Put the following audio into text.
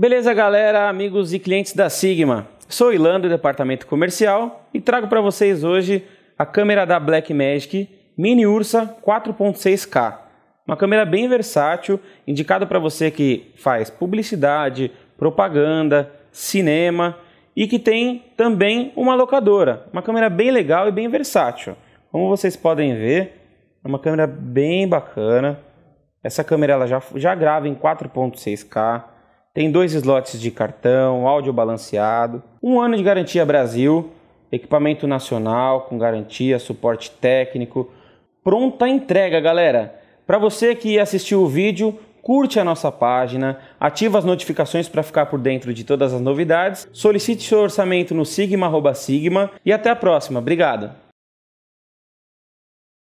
Beleza, galera, amigos e clientes da Sigma. Sou Ilan do departamento comercial e trago para vocês hoje a câmera da Blackmagic Mini Ursa 4.6K. Uma câmera bem versátil, indicada para você que faz publicidade, propaganda, cinema e que tem também uma locadora. Uma câmera bem legal e bem versátil. Como vocês podem ver, é uma câmera bem bacana. Essa câmera ela já, já grava em 4.6K tem dois slots de cartão, áudio balanceado, um ano de garantia Brasil, equipamento nacional com garantia, suporte técnico, pronta a entrega, galera. Para você que assistiu o vídeo, curte a nossa página, ativa as notificações para ficar por dentro de todas as novidades, solicite seu orçamento no sigma@sigma e até a próxima. Obrigado.